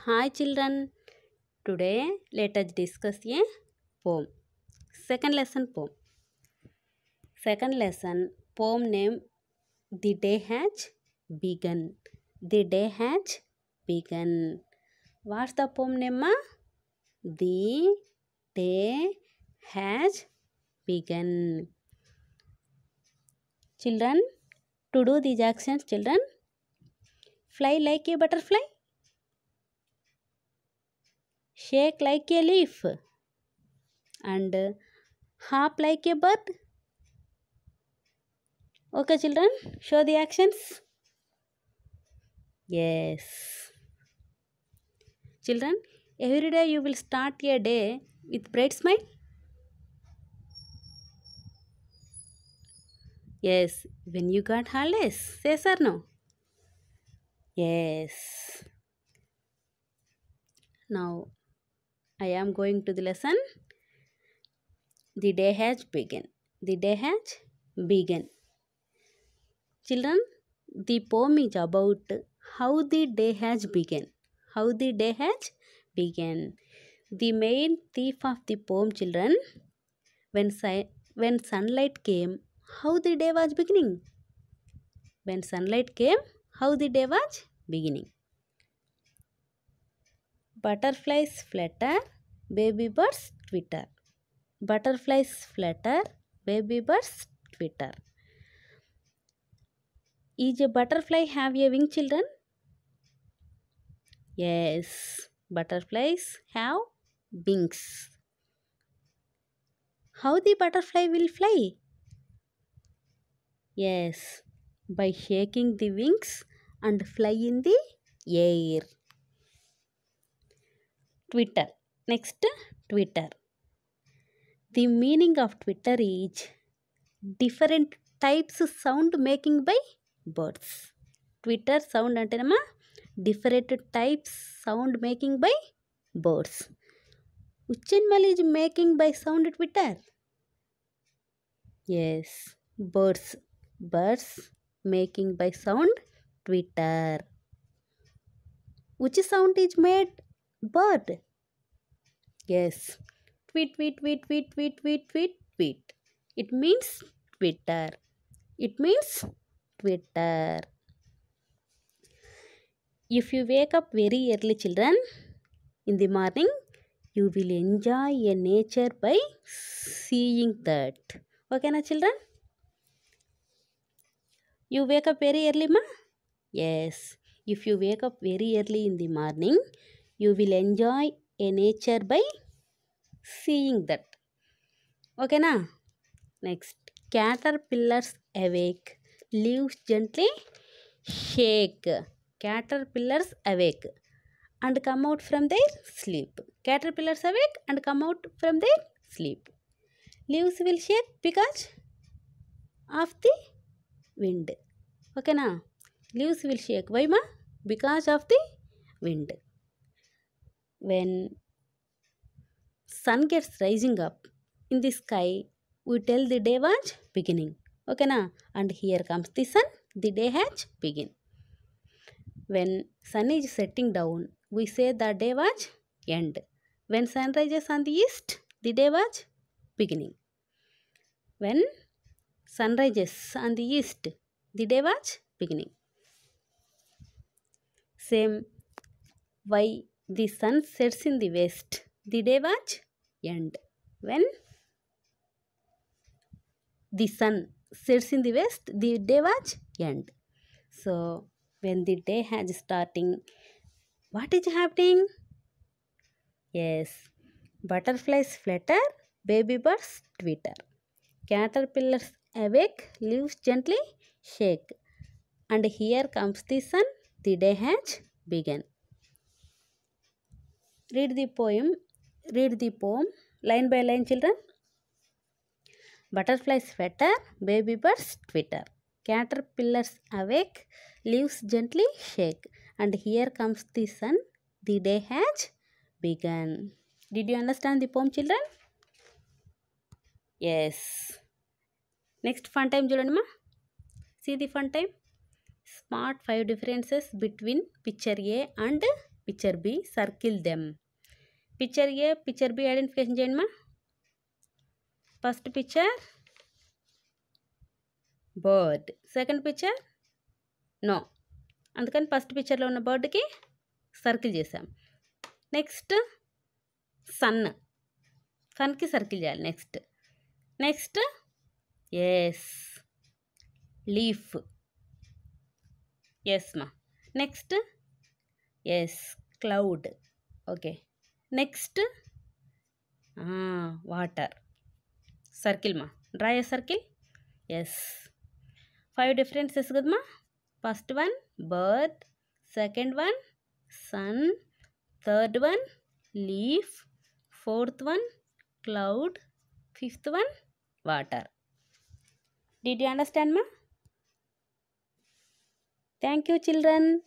High children today let us discuss a poem second lesson poem second lesson poem name the day has begun the day has begun what's the poem name the day has begun children to do the action children fly like a butterfly shake like a leaf and hop like a bird. Okay children, show the actions. Yes. Children, every day you will start your day with bright smile. Yes, when you got holidays, Yes or no. Yes. Now, I am going to the lesson. The day has begun. The day has begun. Children, the poem is about how the day has begun. How the day has begun. The main theme of the poem, children, when, si when sunlight came, how the day was beginning. When sunlight came, how the day was beginning. Butterflies flutter baby birds twitter butterflies flutter baby birds twitter is a butterfly have a wing children yes butterflies have wings how the butterfly will fly yes by shaking the wings and fly in the air twitter Next, Twitter. The meaning of Twitter is different types of sound making by birds. Twitter sound antenna different types sound making by birds. Uchenmal is making by sound Twitter. Yes, birds. Birds making by sound Twitter. Which sound is made? Bird. Yes, tweet, tweet, tweet, tweet, tweet, tweet, tweet, tweet. It means Twitter. It means Twitter. If you wake up very early, children, in the morning, you will enjoy a nature by seeing that. Okay, na children? You wake up very early, ma? Yes. If you wake up very early in the morning, you will enjoy a nature by seeing that. okay na. Next, caterpillars awake, Leaves gently, shake. Caterpillars awake, and come out from their sleep. Caterpillars awake and come out from their sleep. Leaves will shake because of the wind. Okay, now leaves will shake. Why, ma? Because of the wind when sun gets rising up in the sky, we tell the day was beginning. Okay na? And here comes the sun, the day has begin. When sun is setting down, we say the day was end. When sun rises on the east, the day was beginning. When sun rises on the east, the day was beginning. Same, why the sun sets in the west. The day was end. When the sun sets in the west, the day was end. So, when the day has starting, what is happening? Yes, butterflies flutter, baby birds twitter. Caterpillars awake, leaves gently shake. And here comes the sun, the day has begun. Read the poem, read the poem line by line children. Butterflies flutter, baby birds twitter. Caterpillars awake, leaves gently shake. And here comes the sun, the day has begun. Did you understand the poem children? Yes. Next fun time children. See the fun time. Smart five differences between picture A and picture B. Circle them. Picture A picture B identification చేయండి మా first picture bird second picture no అందుకని first picture లో ఉన్న bird కి circle చేసాం next sun sun కి circle చేయాలి next next yes leaf yes మా next yes cloud okay next water circle मा draw circle yes five differences कदमा first one bird second one sun third one leaf fourth one cloud fifth one water did you understand मा thank you children